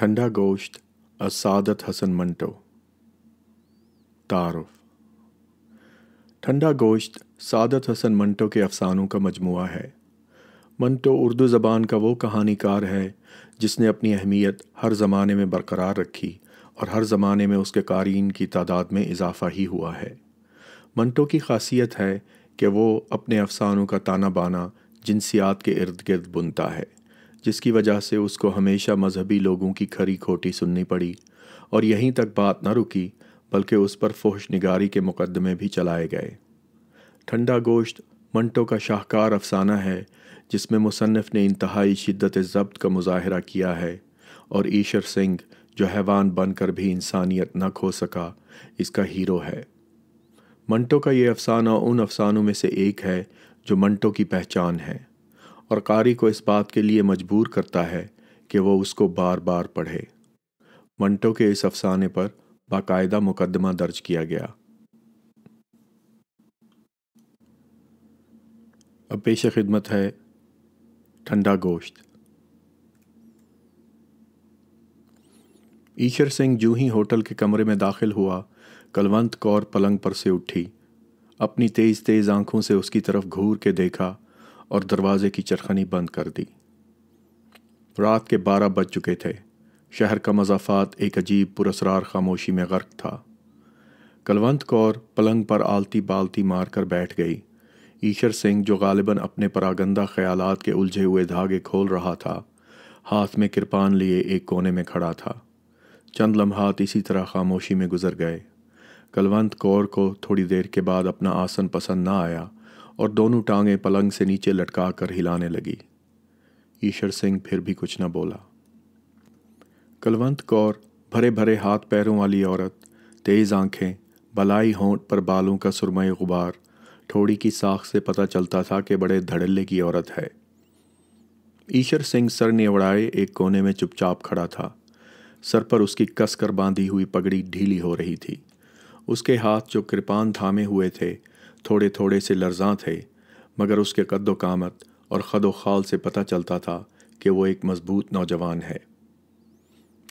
ठंडा गोश्त असादत हसन मंटो तारफ़ ठंडा गोश्त सादत हसन मंटो के अफसानों का मजमू है मंटो उर्दू ज़बान का वो कहानीकार है जिसने अपनी अहमियत हर ज़माने में बरकरार रखी और हर ज़माने में उसके कारीन की तादाद में इजाफ़ा ही हुआ है मंटो की खासियत है कि वो अपने अफसानों का ताना बाना जिनसियात के इर्द गिर्द बुनता है जिसकी वजह से उसको हमेशा मजहबी लोगों की खरी खोटी सुननी पड़ी और यहीं तक बात न रुकी बल्कि उस पर फोश निगारी के मुकदमे भी चलाए गए ठंडा गोश्त मंटो का शाहकार अफसाना है जिसमें मुसनफ़ ने इंतहाई शिद्दत जब्त का मुजाहरा किया है और ईशर सिंह जो हैवान बनकर भी इंसानियत न खो सका इसका हीरो है मंटो का ये अफसाना उन अफसानों में से एक है जो मंटो की पहचान है और कारी को इस बात के लिए मजबूर करता है कि वो उसको बार बार पढ़े मंटो के इस अफसाने पर बाकायदा मुकदमा दर्ज किया गया अब पेश खिदमत है ठंडा गोश्त ईशर सिंह जूं ही होटल के कमरे में दाखिल हुआ कलवंत कौर पलंग पर से उठी अपनी तेज तेज आंखों से उसकी तरफ घूर के देखा और दरवाजे की चरखनी बंद कर दी रात के बारह बज चुके थे शहर का मजाफात एक अजीब पुरसरार खामोशी में गर्क था कलवंत कौर पलंग पर आलती बालती मारकर बैठ गई ईशर सिंह जो गालिबन अपने परागंदा ख्यालात के उलझे हुए धागे खोल रहा था हाथ में कृपान लिए एक कोने में खड़ा था चंद लम्हात इसी तरह खामोशी में गुजर गए कलवंत कौर को थोड़ी देर के बाद अपना आसन पसंद ना आया और दोनों टांगें पलंग से नीचे लटका कर हिलाने लगी ईश्वर सिंह फिर भी कुछ न बोला कलवंत कौर भरे भरे हाथ पैरों वाली औरत तेज़ आंखें बलाई होंठ पर बालों का सुरमय गुबार थोड़ी की साख से पता चलता था कि बड़े धड़ल्ले की औरत है ईश्वर सिंह सर ने उड़ाए एक कोने में चुपचाप खड़ा था सर पर उसकी कसकर बांधी हुई पगड़ी ढीली हो रही थी उसके हाथ जो कृपान थामे हुए थे थोड़े थोड़े से लर्जा थे मगर उसके कद्दो कामत और खदो खाल से पता चलता था कि वो एक मज़बूत नौजवान है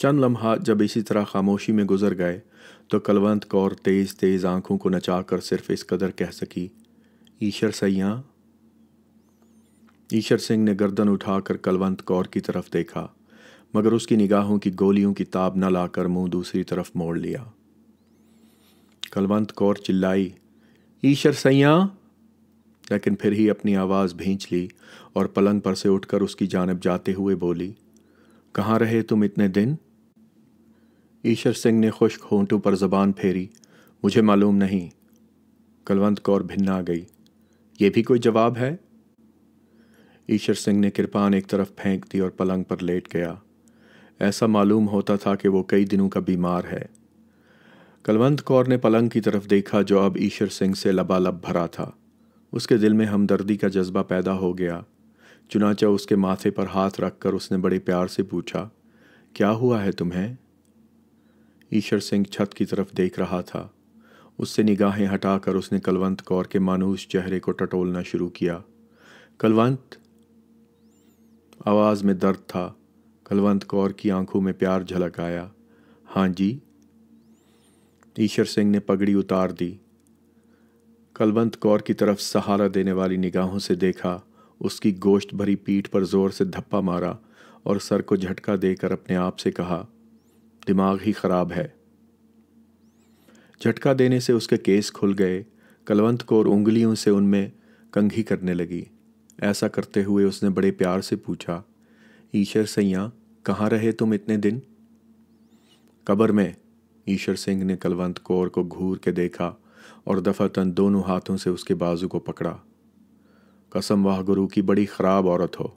चंद लम्हा जब इसी तरह खामोशी में गुजर गए तो कलवंत कौर तेज़ तेज़ आंखों को नचा कर सिर्फ इस कदर कह सकी ईशर सैया ईशर सिंह ने गर्दन उठाकर कलवंत कौर की तरफ देखा मगर उसकी निगाहों की गोलियों की ताब न लाकर मुंह दूसरी तरफ मोड़ लिया कलवंत कौर चिल्लाई ईशर सैया लेकिन फिर ही अपनी आवाज़ भींच ली और पलंग पर से उठकर उसकी जानब जाते हुए बोली कहाँ रहे तुम इतने दिन ईशर सिंह ने खुश्क होंटों पर जबान फेरी मुझे मालूम नहीं कलवंत कौर भिन्न आ गई ये भी कोई जवाब है ईशर सिंह ने कृपान एक तरफ फेंक दी और पलंग पर लेट गया ऐसा मालूम होता था कि वो कई दिनों का बीमार है कलवंत कौर ने पलंग की तरफ देखा जो अब ईश्वर सिंह से लबालब भरा था उसके दिल में हमदर्दी का जज्बा पैदा हो गया चुनाचा उसके माथे पर हाथ रखकर उसने बड़े प्यार से पूछा क्या हुआ है तुम्हें ईश्वर सिंह छत की तरफ देख रहा था उससे निगाहें हटाकर उसने कलवंत कौर के मानूस चेहरे को टटोलना शुरू किया कलवंत आवाज़ में दर्द था कलवंत कौर की आंखों में प्यार झलक आया हाँ जी ईश्वर सिंह ने पगड़ी उतार दी कलवंत कौर की तरफ सहारा देने वाली निगाहों से देखा उसकी गोश्त भरी पीठ पर जोर से धप्पा मारा और सर को झटका देकर अपने आप से कहा दिमाग ही खराब है झटका देने से उसके केस खुल गए कलवंत कौर उंगलियों से उनमें कंघी करने लगी ऐसा करते हुए उसने बड़े प्यार से पूछा ईश्वर सैया कहाँ रहे तुम इतने दिन कबर में ईश्वर सिंह ने कलवंत कौर को घूर के देखा और दफातन दोनों हाथों से उसके बाजू को पकड़ा कसम वाह गुरु की बड़ी ख़राब औरत हो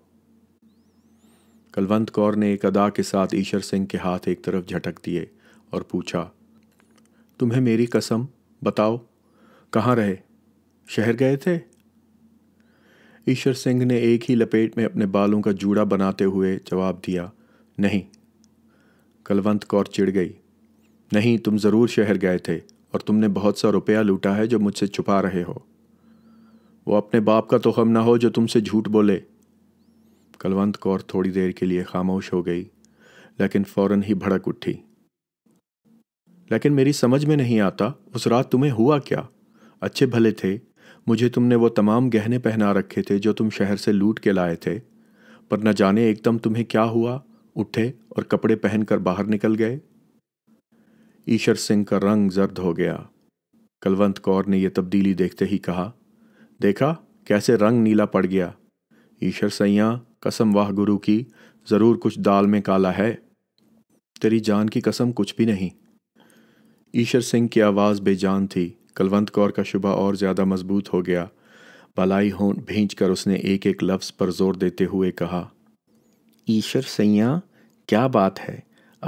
कलवंत कौर ने एक अदा के साथ ईश्वर सिंह के हाथ एक तरफ झटक दिए और पूछा तुम्हें मेरी कसम बताओ कहाँ रहे शहर गए थे ईश्वर सिंह ने एक ही लपेट में अपने बालों का जूड़ा बनाते हुए जवाब दिया नहीं कलवंत कौर चिढ़ गई नहीं तुम ज़रूर शहर गए थे और तुमने बहुत सा रुपया लूटा है जो मुझसे छुपा रहे हो वो अपने बाप का तो हम ना हो जो तुमसे झूठ बोले कलवंत कौर थोड़ी देर के लिए खामोश हो गई लेकिन फौरन ही भड़क उठी लेकिन मेरी समझ में नहीं आता उस रात तुम्हें हुआ क्या अच्छे भले थे मुझे तुमने वो तमाम गहने पहना रखे थे जो तुम शहर से लूट के लाए थे पर न जाने एकदम तुम्हें क्या हुआ उठे और कपड़े पहनकर बाहर निकल गए ईश्वर सिंह का रंग जर्द हो गया कलवंत कौर ने यह तब्दीली देखते ही कहा देखा कैसे रंग नीला पड़ गया ईश्वर सैया कसम वाह गुरु की ज़रूर कुछ दाल में काला है तेरी जान की कसम कुछ भी नहीं ईश्वर सिंह की आवाज़ बेजान थी कलवंत कौर का शुबा और ज़्यादा मजबूत हो गया भलाई हो भींच कर उसने एक एक लफ्ज़ पर जोर देते हुए कहा ईश्वर सैया क्या बात है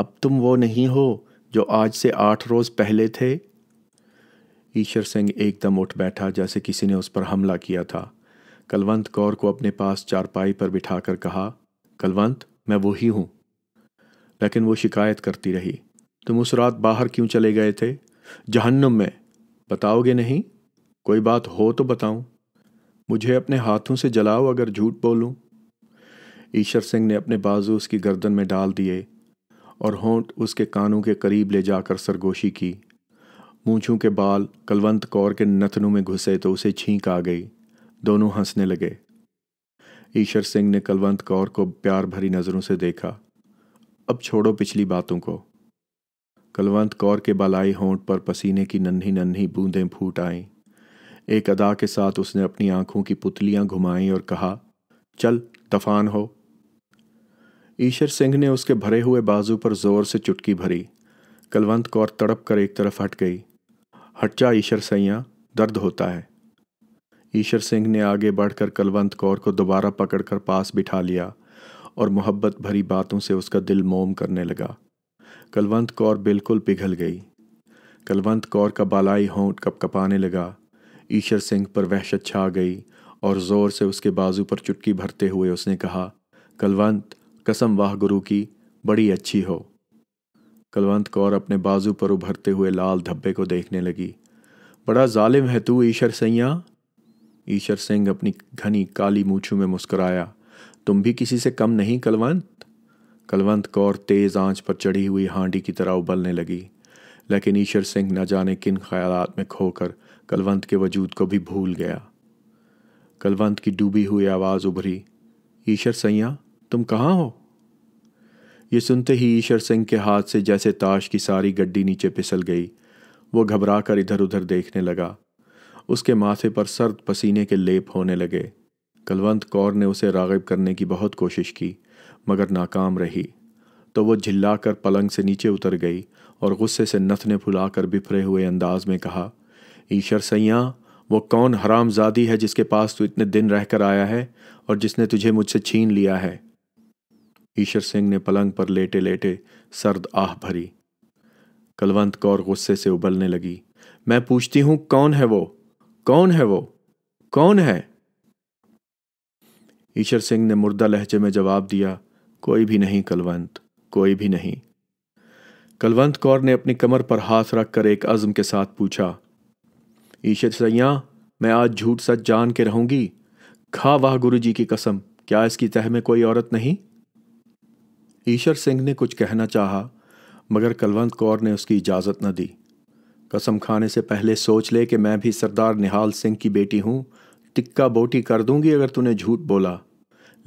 अब तुम वो नहीं हो जो आज से आठ रोज पहले थे ईश्वर सिंह एकदम उठ बैठा जैसे किसी ने उस पर हमला किया था कलवंत कौर को अपने पास चारपाई पर बिठाकर कहा कलवंत मैं वो ही हूँ लेकिन वो शिकायत करती रही तुम उस रात बाहर क्यों चले गए थे जहन्नुम में बताओगे नहीं कोई बात हो तो बताऊं मुझे अपने हाथों से जलाओ अगर झूठ बोलूं ईश्वर सिंह ने अपने बाजू उसकी गर्दन में डाल दिए और होंठ उसके कानों के करीब ले जाकर सरगोशी की मूछों के बाल कलवंत कौर के नथनों में घुसे तो उसे छींक आ गई दोनों हंसने लगे ईश्वर सिंह ने कलवंत कौर को प्यार भरी नज़रों से देखा अब छोड़ो पिछली बातों को कलवंत कौर के बालाई होंठ पर पसीने की नन्ही नन्ही बूंदें फूट आईं एक अदा के साथ उसने अपनी आंखों की पुतलियां घुमाई और कहा चल तफान हो ईशर सिंह ने उसके भरे हुए बाजू पर जोर से चुटकी भरी कलवंत कौर तड़प कर एक तरफ हट गई हटचा ईशर सैया दर्द होता है ईशर सिंह ने आगे बढ़कर कलवंत कौर को दोबारा पकड़कर पास बिठा लिया और मोहब्बत भरी बातों से उसका दिल मोम करने लगा कलवंत कौर बिल्कुल पिघल गई कलवंत कौर का बालाई होंठ कपकपाने लगा ईशर सिंह पर वहशत छा गई और ज़ोर से उसके बाजू पर चुटकी भरते हुए उसने कहा कलवंत कसम वाह गुरु की बड़ी अच्छी हो कलवंत कौर अपने बाजू पर उभरते हुए लाल धब्बे को देखने लगी बड़ा जालिम है तू ईशर सैया ईशर सिंह अपनी घनी काली मूछू में मुस्कुराया तुम भी किसी से कम नहीं कलवंत कलवंत कौर तेज आंच पर चढ़ी हुई हांडी की तरह उबलने लगी लेकिन ईशर सिंह न जाने किन ख्यालात में खोकर कलवंत के वजूद को भी भूल गया कलवंत की डूबी हुई आवाज़ उभरी ईशर सैया तुम कहाँ हो ये सुनते ही ईश्वर सिंह के हाथ से जैसे ताश की सारी गड्डी नीचे पिसल गई वो घबरा कर इधर उधर देखने लगा उसके माथे पर सर्द पसीने के लेप होने लगे कलवंत कौर ने उसे रागब करने की बहुत कोशिश की मगर नाकाम रही तो वो झिल्ला कर पलंग से नीचे उतर गई और गुस्से से नथने फुलाकर बिफरे हुए अंदाज में कहा ईशर सैया वो कौन हरामजादी है जिसके पास तू इतने दिन रहकर आया है और जिसने तुझे मुझसे छीन लिया है ईश्वर सिंह ने पलंग पर लेटे लेटे सर्द आह भरी कलवंत कौर गुस्से से उबलने लगी मैं पूछती हूं कौन है वो कौन है वो कौन है ईश्वर सिंह ने मुर्दा लहजे में जवाब दिया कोई भी नहीं कलवंत कोई भी नहीं कलवंत कौर ने अपनी कमर पर हाथ रखकर एक अज़म के साथ पूछा ईश्वर सैया मैं आज झूठ सच जान के रहूंगी खा वाह गुरु जी की कसम क्या इसकी तह में कोई औरत नहीं ईशर सिंह ने कुछ कहना चाहा मगर कलवंत कौर ने उसकी इजाज़त न दी कसम खाने से पहले सोच ले कि मैं भी सरदार निहाल सिंह की बेटी हूँ टिक्का बोटी कर दूंगी अगर तूने झूठ बोला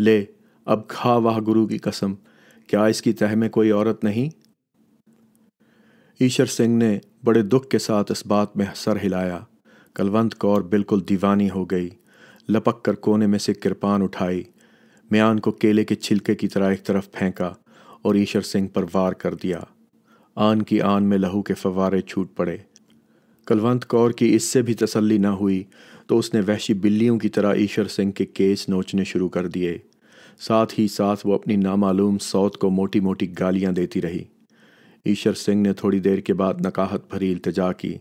ले अब खा वाह गुरु की कसम क्या इसकी तह में कोई औरत नहीं ईशर सिंह ने बड़े दुख के साथ इस बात में सर हिलाया कलवंत कौर बिल्कुल दीवानी हो गई लपक कर कोने में से किरपान उठाई म्यान को केले के छिलके की तरह एक तरफ फेंका और ईशर सिंह पर वार कर दिया आन की आन में लहू के फवारे छूट पड़े कलवंत कौर की इससे भी तसल्ली न हुई तो उसने वहशी बिल्लियों की तरह ईशर सिंह के केस नोचने शुरू कर दिए साथ ही साथ वो अपनी नामालूम सौत को मोटी मोटी गालियां देती रही ईशर सिंह ने थोड़ी देर के बाद नकाहत भरी इल्तजा की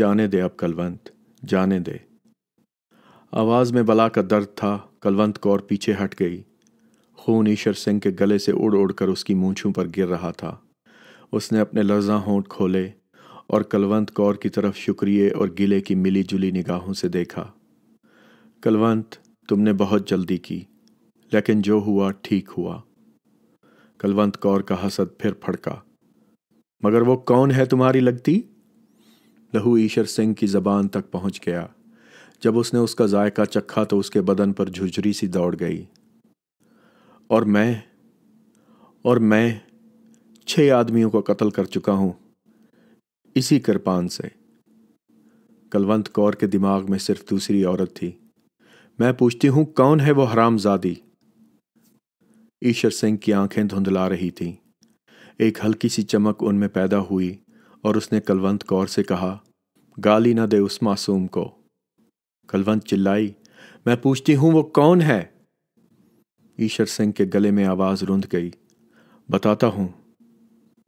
जाने दे अब कलवंत जाने दे आवाज़ में बला का दर्द था कलवंत कौर पीछे हट गई खून ईशर सिंह के गले से उड़ उड़ कर उसकी मूछों पर गिर रहा था उसने अपने लर्जा होंठ खोले और कलवंत कौर की तरफ शुक्रिय और गिले की मिली जुली निगाहों से देखा कलवंत तुमने बहुत जल्दी की लेकिन जो हुआ ठीक हुआ कलवंत कौर का हसद फिर फड़का मगर वो कौन है तुम्हारी लगती लहू ईशर सिंह की जबान तक पहुंच गया जब उसने उसका जायका चखा तो उसके बदन पर झुझरी सी दौड़ गई और मैं और मैं छह आदमियों का कत्ल कर चुका हूं इसी कृपान से कलवंत कौर के दिमाग में सिर्फ दूसरी औरत थी मैं पूछती हूं कौन है वो हरामजादी ईश्वर सिंह की आंखें धुंधला रही थी एक हल्की सी चमक उनमें पैदा हुई और उसने कलवंत कौर से कहा गाली ना दे उस मासूम को कलवंत चिल्लाई मैं पूछती हूं वो कौन है ईशर सिंह के गले में आवाज़ रुंध गई बताता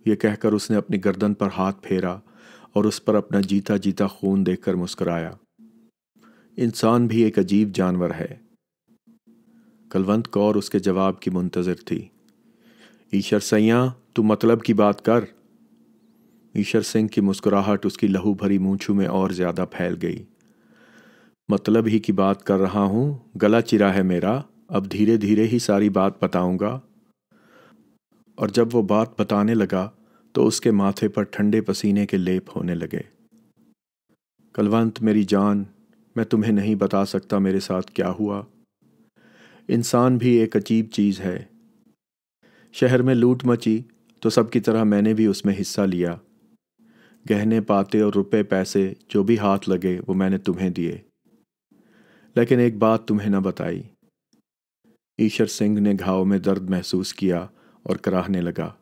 यह कह कहकर उसने अपनी गर्दन पर हाथ फेरा और उस पर अपना जीता जीता खून देखकर मुस्कुराया इंसान भी एक अजीब जानवर है कलवंत कौर उसके जवाब की मुंतज़र थी ईश्वर सैया तू मतलब की बात कर ईशर सिंह की मुस्कुराहट उसकी लहू भरी मूछू में और ज़्यादा फैल गई मतलब ही की बात कर रहा हूं गला चिरा है मेरा अब धीरे धीरे ही सारी बात बताऊंगा और जब वो बात बताने लगा तो उसके माथे पर ठंडे पसीने के लेप होने लगे कलवंत मेरी जान मैं तुम्हें नहीं बता सकता मेरे साथ क्या हुआ इंसान भी एक अजीब चीज़ है शहर में लूट मची तो सबकी तरह मैंने भी उसमें हिस्सा लिया गहने पाते और रुपए पैसे जो भी हाथ लगे वो मैंने तुम्हें दिए लेकिन एक बात तुम्हें न बताई ईशर सिंह ने घाव में दर्द महसूस किया और कराहने लगा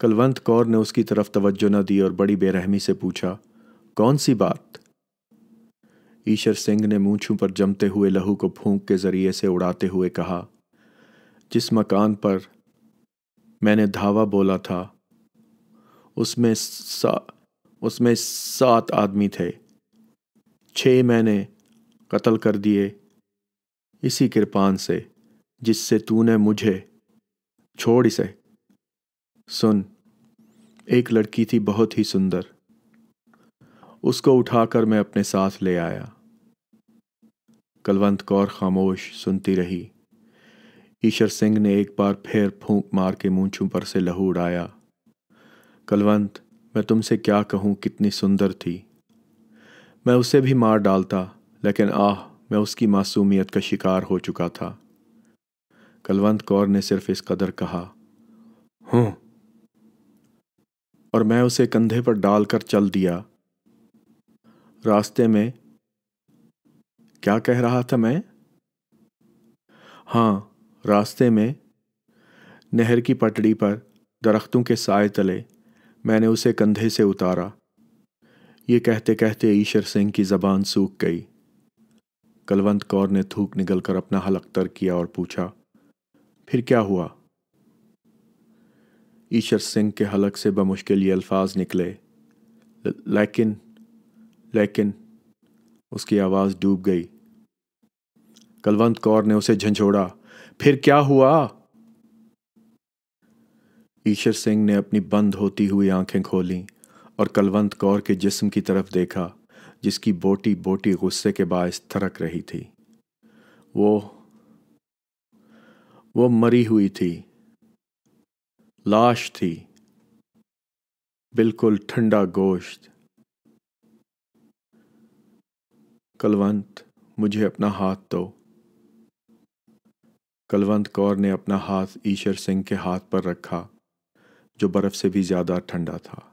कलवंत कौर ने उसकी तरफ तवज्जो न दी और बड़ी बेरहमी से पूछा कौन सी बात ईशर सिंह ने मूछों पर जमते हुए लहू को फूंक के जरिए से उड़ाते हुए कहा जिस मकान पर मैंने धावा बोला था उसमें सा उसमें सात आदमी थे छह मैंने कत्ल कर दिए इसी कृपान से जिससे तूने मुझे छोड़ इसे सुन एक लड़की थी बहुत ही सुंदर उसको उठाकर मैं अपने साथ ले आया कलवंत कौर खामोश सुनती रही ईश्वर सिंह ने एक बार फिर फूंक मार के मूंछों पर से लहू उड़ाया कलवंत मैं तुमसे क्या कहूं कितनी सुंदर थी मैं उसे भी मार डालता लेकिन आह मैं उसकी मासूमियत का शिकार हो चुका था कलवंत कौर ने सिर्फ इस कदर कहा हूं और मैं उसे कंधे पर डालकर चल दिया रास्ते में क्या कह रहा था मैं हां रास्ते में नहर की पटड़ी पर दरख्तों के साय तले मैंने उसे कंधे से उतारा ये कहते कहते ईशर सिंह की जबान सूख गई कलवंत कौर ने थूक निगलकर अपना अपना हलकतर किया और पूछा फिर क्या हुआ ईशर सिंह के हलक से बमुश्किल ये अल्फाज निकले लेकिन लेकिन उसकी आवाज़ डूब गई कलवंत कौर ने उसे झंझोड़ा फिर क्या हुआ ईशर सिंह ने अपनी बंद होती हुई आंखें खोली और कलवंत कौर के जिस्म की तरफ देखा जिसकी बोटी बोटी गुस्से के बायस थरक रही थी वो वो मरी हुई थी लाश थी बिल्कुल ठंडा गोश्त कलवंत मुझे अपना हाथ दो कलवंत कौर ने अपना हाथ ईश्वर सिंह के हाथ पर रखा जो बर्फ़ से भी ज़्यादा ठंडा था